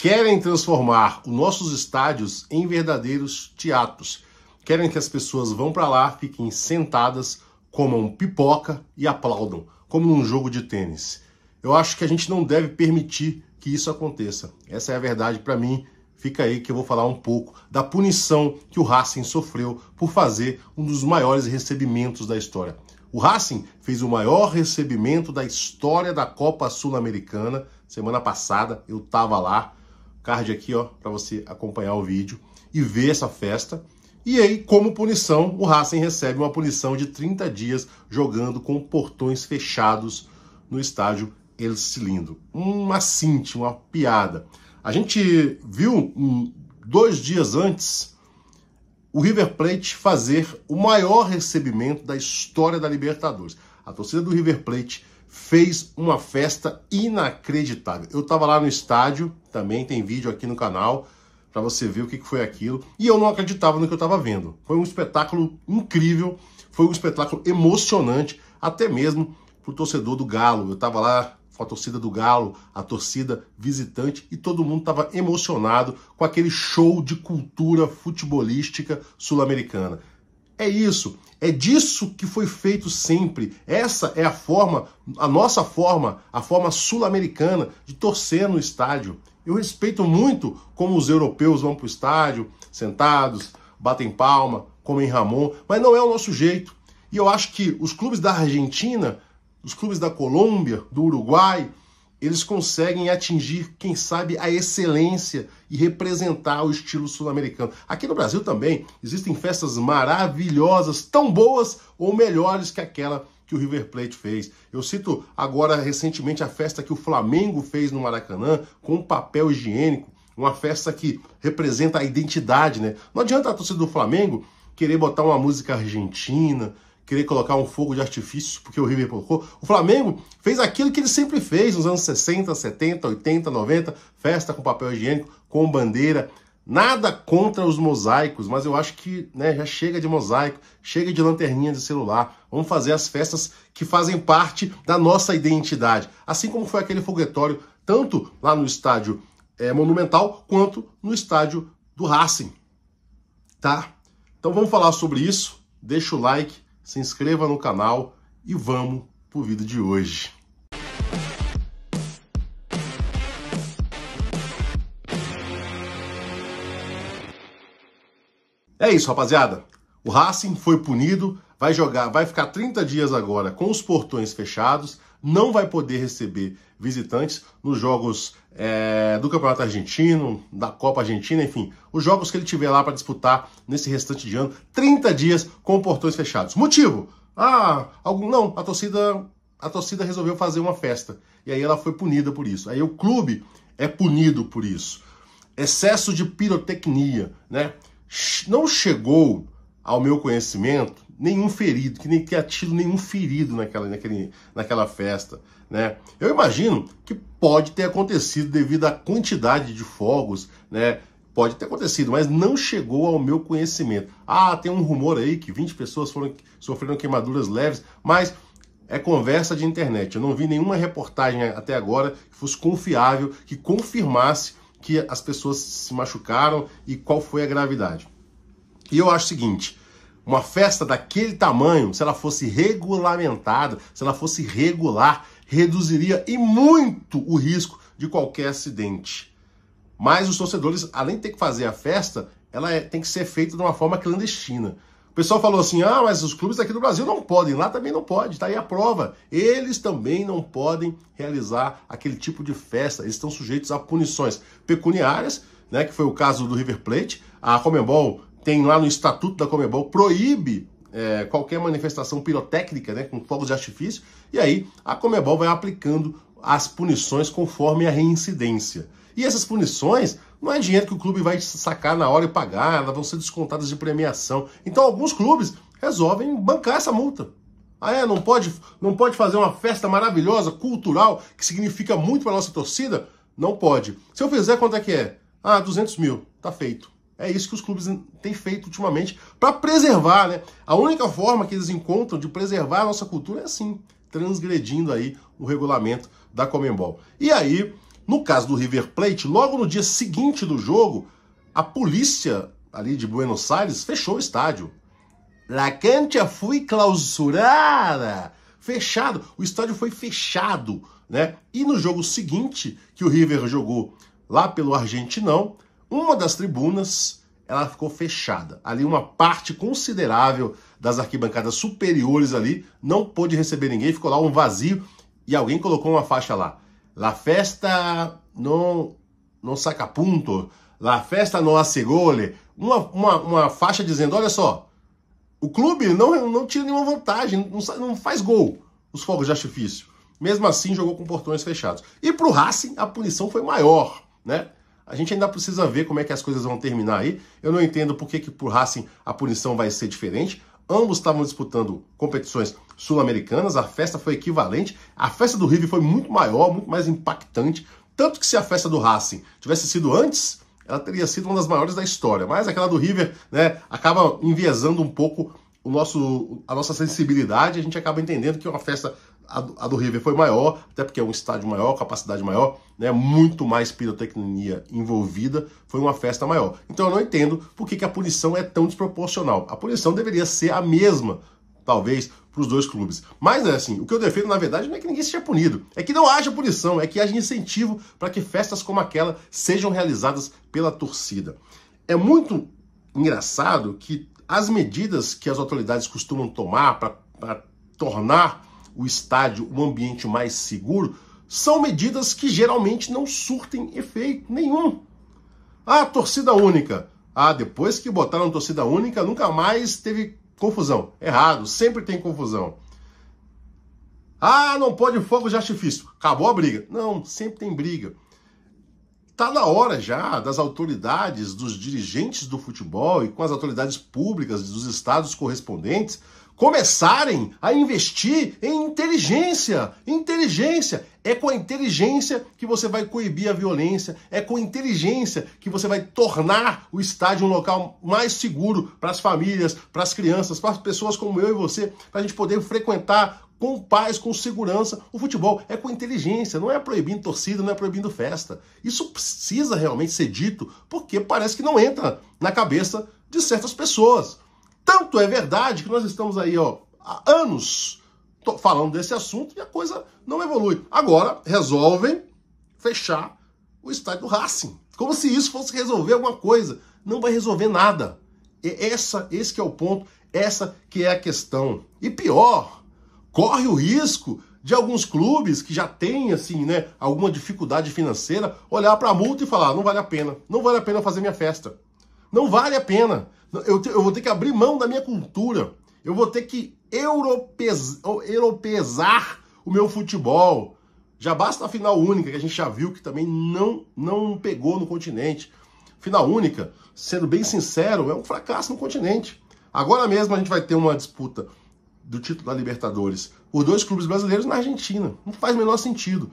querem transformar os nossos estádios em verdadeiros teatros. Querem que as pessoas vão para lá, fiquem sentadas, comam pipoca e aplaudam, como num jogo de tênis. Eu acho que a gente não deve permitir que isso aconteça. Essa é a verdade para mim. Fica aí que eu vou falar um pouco da punição que o Racing sofreu por fazer um dos maiores recebimentos da história. O Racing fez o maior recebimento da história da Copa Sul-Americana semana passada. Eu estava lá card aqui, ó, para você acompanhar o vídeo e ver essa festa. E aí, como punição, o Racing recebe uma punição de 30 dias jogando com portões fechados no estádio El Cilindro. Uma cinte, uma piada. A gente viu dois dias antes o River Plate fazer o maior recebimento da história da Libertadores. A torcida do River Plate fez uma festa inacreditável. Eu estava lá no estádio, também tem vídeo aqui no canal para você ver o que foi aquilo, e eu não acreditava no que eu estava vendo. Foi um espetáculo incrível, foi um espetáculo emocionante, até mesmo para o torcedor do Galo. Eu estava lá com a torcida do Galo, a torcida visitante, e todo mundo estava emocionado com aquele show de cultura futebolística sul-americana. É isso. É disso que foi feito sempre. Essa é a forma, a nossa forma, a forma sul-americana de torcer no estádio. Eu respeito muito como os europeus vão para o estádio, sentados, batem palma, comem Ramon, mas não é o nosso jeito. E eu acho que os clubes da Argentina, os clubes da Colômbia, do Uruguai, eles conseguem atingir, quem sabe, a excelência e representar o estilo sul-americano. Aqui no Brasil também existem festas maravilhosas, tão boas ou melhores que aquela que o River Plate fez. Eu cito agora recentemente a festa que o Flamengo fez no Maracanã com papel higiênico, uma festa que representa a identidade, né? Não adianta a torcida do Flamengo querer botar uma música argentina, querer colocar um fogo de artifício, porque o River colocou. O Flamengo fez aquilo que ele sempre fez nos anos 60, 70, 80, 90, festa com papel higiênico, com bandeira. Nada contra os mosaicos, mas eu acho que né, já chega de mosaico, chega de lanterninha de celular. Vamos fazer as festas que fazem parte da nossa identidade. Assim como foi aquele foguetório, tanto lá no estádio é, Monumental quanto no estádio do Racing. Tá? Então vamos falar sobre isso. Deixa o like, se inscreva no canal e vamos pro vídeo de hoje. É isso, rapaziada. O Racing foi punido, vai jogar, vai ficar 30 dias agora com os portões fechados não vai poder receber visitantes nos jogos é, do Campeonato Argentino, da Copa Argentina, enfim, os jogos que ele tiver lá para disputar nesse restante de ano, 30 dias com portões fechados. Motivo? Ah, algum não, a torcida a torcida resolveu fazer uma festa e aí ela foi punida por isso. Aí o clube é punido por isso. Excesso de pirotecnia, né? Não chegou ao meu conhecimento, nenhum ferido, que nem tinha tido nenhum ferido naquela, naquele, naquela festa. Né? Eu imagino que pode ter acontecido devido à quantidade de fogos, né? Pode ter acontecido, mas não chegou ao meu conhecimento. Ah, tem um rumor aí que 20 pessoas foram, sofreram queimaduras leves, mas é conversa de internet. Eu não vi nenhuma reportagem até agora que fosse confiável, que confirmasse que as pessoas se machucaram e qual foi a gravidade. E eu acho o seguinte: uma festa daquele tamanho, se ela fosse regulamentada, se ela fosse regular, reduziria e muito o risco de qualquer acidente. Mas os torcedores, além de ter que fazer a festa, ela é, tem que ser feita de uma forma clandestina. O pessoal falou assim: ah, mas os clubes aqui do Brasil não podem, lá também não pode, tá aí a prova. Eles também não podem realizar aquele tipo de festa, eles estão sujeitos a punições pecuniárias, né, que foi o caso do River Plate. A Comembol tem lá no Estatuto da Comebol, proíbe é, qualquer manifestação pirotécnica, né, com fogos de artifício, e aí a Comebol vai aplicando as punições conforme a reincidência. E essas punições não é dinheiro que o clube vai sacar na hora e pagar, elas vão ser descontadas de premiação. Então alguns clubes resolvem bancar essa multa. Ah, é, não pode, não pode fazer uma festa maravilhosa, cultural, que significa muito para nossa torcida? Não pode. Se eu fizer, quanto é que é? Ah, 200 mil. Tá feito. É isso que os clubes têm feito ultimamente para preservar, né? A única forma que eles encontram de preservar a nossa cultura é assim, transgredindo aí o regulamento da Comembol. E aí, no caso do River Plate, logo no dia seguinte do jogo, a polícia ali de Buenos Aires fechou o estádio. La cancha foi clausurada, fechado. O estádio foi fechado, né? E no jogo seguinte que o River jogou lá pelo Argentinão, uma das tribunas ela ficou fechada. Ali uma parte considerável das arquibancadas superiores ali não pôde receber ninguém, ficou lá um vazio e alguém colocou uma faixa lá. La festa não não saca ponto, la festa não assegole. Uma, uma, uma faixa dizendo, olha só, o clube não, não tira nenhuma vantagem, não, não faz gol os fogos de artifício. Mesmo assim, jogou com portões fechados. E para o Racing, a punição foi maior, né? A gente ainda precisa ver como é que as coisas vão terminar aí. Eu não entendo por que, que por Racing a punição vai ser diferente. Ambos estavam disputando competições sul-americanas, a festa foi equivalente. A festa do River foi muito maior, muito mais impactante. Tanto que se a festa do Racing tivesse sido antes, ela teria sido uma das maiores da história. Mas aquela do River né, acaba enviesando um pouco o nosso, a nossa sensibilidade, a gente acaba entendendo que é uma festa a, do River foi maior, até porque é um estádio maior, capacidade maior, né? muito mais pirotecnia envolvida, foi uma festa maior. Então eu não entendo por que, que a punição é tão desproporcional. A punição deveria ser a mesma, talvez, para os dois clubes. Mas é assim, o que eu defendo, na verdade, não é que ninguém seja punido, é que não haja punição, é que haja incentivo para que festas como aquela sejam realizadas pela torcida. É muito engraçado que as medidas que as autoridades costumam tomar para tornar o estádio um ambiente mais seguro, são medidas que geralmente não surtem efeito nenhum. Ah, torcida única. Ah, depois que botaram torcida única, nunca mais teve confusão. Errado, sempre tem confusão. Ah, não pode fogo de artifício. Acabou a briga. Não, sempre tem briga. Está na hora já das autoridades, dos dirigentes do futebol e com as autoridades públicas dos estados correspondentes começarem a investir em inteligência. Inteligência. É com a inteligência que você vai coibir a violência, é com a inteligência que você vai tornar o estádio um local mais seguro para as famílias, para as crianças, para as pessoas como eu e você, para a gente poder frequentar com paz, com segurança. O futebol é com inteligência, não é proibindo torcida, não é proibindo festa. Isso precisa realmente ser dito, porque parece que não entra na cabeça de certas pessoas. Tanto é verdade que nós estamos aí, ó, há anos falando desse assunto e a coisa não evolui. Agora resolvem fechar o estádio do Racing. Como se isso fosse resolver alguma coisa. Não vai resolver nada. E essa, esse é o ponto, essa que é a questão. E pior, corre o risco de alguns clubes que já têm assim, né, alguma dificuldade financeira, olhar para a multa e falar: "Não vale a pena, não vale a pena fazer minha festa". Não vale a pena. Eu, eu vou ter que abrir mão da minha cultura. Eu vou ter que europez, europeizar o meu futebol. Já basta a final única, que a gente já viu que também não, não pegou no continente. Final única, sendo bem sincero, é um fracasso no continente. Agora mesmo a gente vai ter uma disputa do título da Libertadores por dois clubes brasileiros na Argentina. Não faz o menor sentido.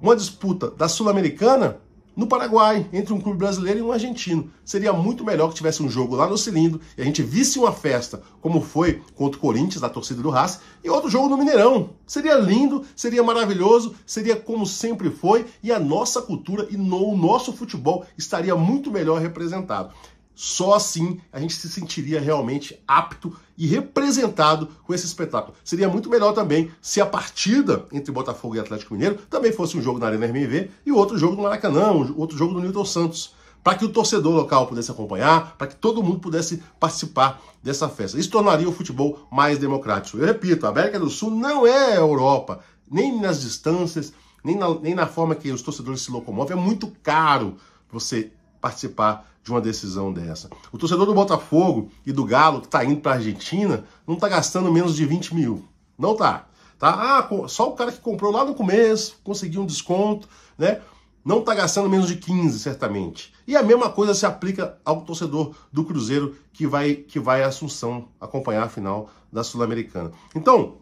Uma disputa da Sul-Americana no Paraguai, entre um clube brasileiro e um argentino. Seria muito melhor que tivesse um jogo lá no Cilindro e a gente visse uma festa, como foi contra o Corinthians, da torcida do Haas, e outro jogo no Mineirão. Seria lindo, seria maravilhoso, seria como sempre foi e a nossa cultura e no, o nosso futebol estaria muito melhor representado. Só assim a gente se sentiria realmente apto e representado com esse espetáculo. Seria muito melhor também se a partida entre Botafogo e Atlético Mineiro também fosse um jogo na Arena RMV e outro jogo no Maracanã, outro jogo no Nilton Santos. Para que o torcedor local pudesse acompanhar, para que todo mundo pudesse participar dessa festa. Isso tornaria o futebol mais democrático. Eu repito, a América do Sul não é a Europa, nem nas distâncias, nem na, nem na forma que os torcedores se locomovem. É muito caro você participar de uma decisão dessa. O torcedor do Botafogo e do Galo que está indo para a Argentina não está gastando menos de 20 mil. Não tá. tá. Ah, só o cara que comprou lá no começo, conseguiu um desconto, né? Não está gastando menos de 15, certamente. E a mesma coisa se aplica ao torcedor do Cruzeiro que vai, que vai a Assunção acompanhar a final da Sul-Americana. Então,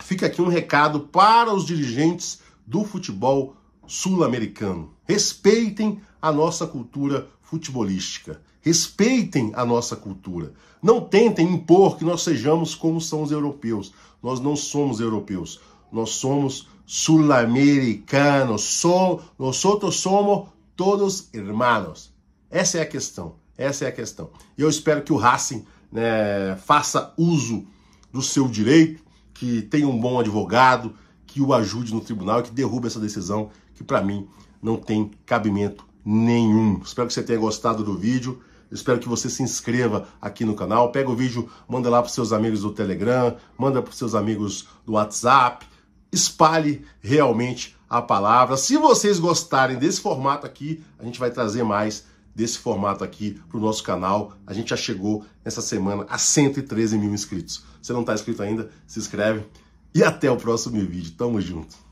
fica aqui um recado para os dirigentes do futebol sul-americano. Respeitem a nossa cultura futebolística. Respeitem a nossa cultura. Não tentem impor que nós sejamos como são os europeus. Nós não somos europeus. Nós somos sul-americanos. Som, nós somos todos irmãos. Essa é a questão. Essa é a questão. E eu espero que o Racing né, faça uso do seu direito, que tenha um bom advogado, que o ajude no tribunal e que derrube essa decisão que para mim não tem cabimento nenhum. Espero que você tenha gostado do vídeo. Espero que você se inscreva aqui no canal. Pega o vídeo, manda lá para seus amigos do Telegram, manda para seus amigos do WhatsApp. Espalhe realmente a palavra. Se vocês gostarem desse formato aqui, a gente vai trazer mais desse formato aqui para o nosso canal. A gente já chegou nessa semana a 113 mil inscritos. Se você não está inscrito ainda, se inscreve. E até o próximo vídeo. Tamo junto.